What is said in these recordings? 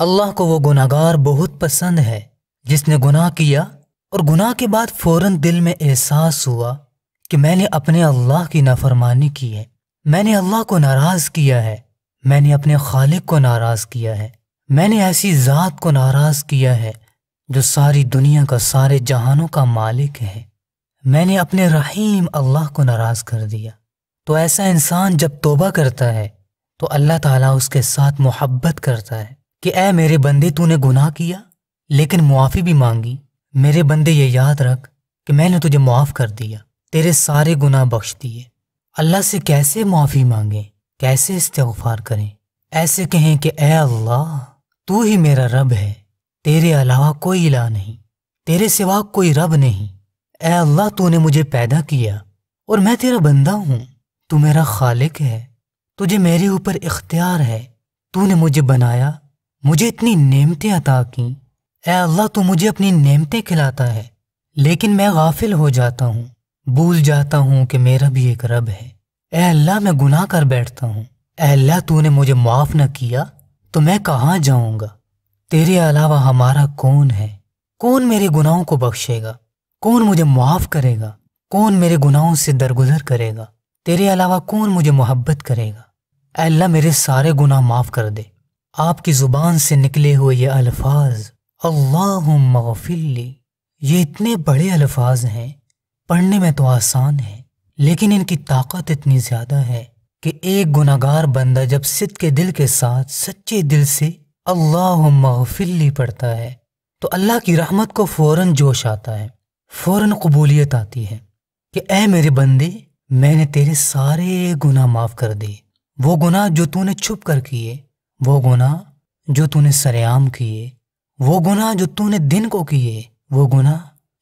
अल्लाह को वो गुनागार बहुत पसंद है जिसने गुनाह किया और गुनाह के बाद फौरन दिल में एहसास हुआ कि मैंने अपने अल्लाह की नाफरमानी की है मैंने अल्लाह को नाराज़ किया है मैंने अपने खालिक को नाराज़ किया है मैंने ऐसी ज़ात को नाराज़ किया है जो सारी दुनिया का सारे जहानों का मालिक है मैंने अपने रहीम अल्लाह को नाराज़ कर दिया तो ऐसा इंसान जब तोबा करता है तो अल्लाह ताला उसके साथ मोहब्बत करता है कि ऐ मेरे बंदे तूने गुनाह किया लेकिन मुआफ़ी भी मांगी मेरे बंदे ये याद रख कि मैंने तुझे माफ़ कर दिया तेरे सारे गुनाह बख्श दिए अल्लाह से कैसे मुआफ़ी मांगें कैसे इस्तफार करें ऐसे कहें कि ए अल्लाह तू ही मेरा रब है तेरे अलावा कोई इला नहीं तेरे सिवा कोई रब नहीं ए अल्लाह तूने मुझे पैदा किया और मैं तेरा बंदा हूँ तू मेरा खालिक है तुझे मेरे ऊपर इख्तियार है तूने मुझे बनाया मुझे इतनी नेमतें अता की ए अल्लाह तो मुझे अपनी नेमतें खिलाता है लेकिन मैं गाफिल हो जाता हूँ भूल जाता हूँ कि मेरा भी एक रब है ए अल्लाह मैं गुनाह कर बैठता हूँ अल्लाह तूने मुझे माफ़ न किया तो मैं कहाँ जाऊँगा तेरे अलावा हमारा कौन है कौन मेरे गुनाहों को बख्शेगा कौन मुझे माफ़ करेगा कौन मेरे गुनाहों से दरगुजर करेगा तेरे अलावा कौन मुझे मोहब्बत करेगा अल्लाह मेरे सारे गुनाह माफ़ कर दे आपकी ज़ुबान से निकले हुए ये अल्फाज अल्लाह मगफिल्ली ये इतने बड़े अल्फाज हैं पढ़ने में तो आसान है लेकिन इनकी ताकत इतनी ज़्यादा है कि एक गुनागार बंदा जब सिद के दिल के साथ सच्चे दिल से अल्लाह मगफिल्ली पढ़ता है तो अल्लाह की रहमत को फ़ौर जोश आता है फ़ौर कबूलियत आती है कि ए मेरे बंदे मैंने तेरे सारे गुनाह माफ़ कर दिए वो गुनाह जो तूने छुप कर किए वो गुनाह जो तूने सरेआम किए वो गुनाह जो तूने दिन को किए वो गुनाह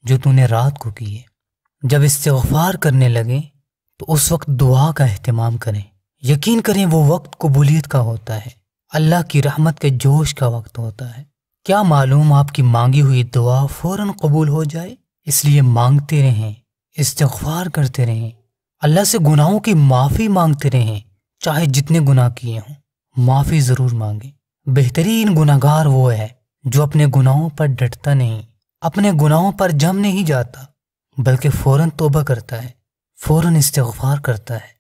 जो तूने रात को किए जब इस्तफार करने लगें तो उस वक्त दुआ का अहतमाम करें यकीन करें वो वक्त कबूलीत का होता है अल्लाह की रहमत के जोश का वक्त होता है क्या मालूम आपकी मांगी हुई दुआ फ़ौर कबूल हो जाए इसलिए मांगते रहें इस्तार करते रहें अल्लाह से गुनाहों की माफ़ी मांगते रहें चाहे जितने गुनाह किए हों माफ़ी ज़रूर मांगे बेहतरीन गुनागार वो है जो अपने गुनाहों पर डटता नहीं अपने गुनाहों पर जम नहीं जाता बल्कि फ़ौरन तोबा करता है फ़ौरन इस्तेगफार करता है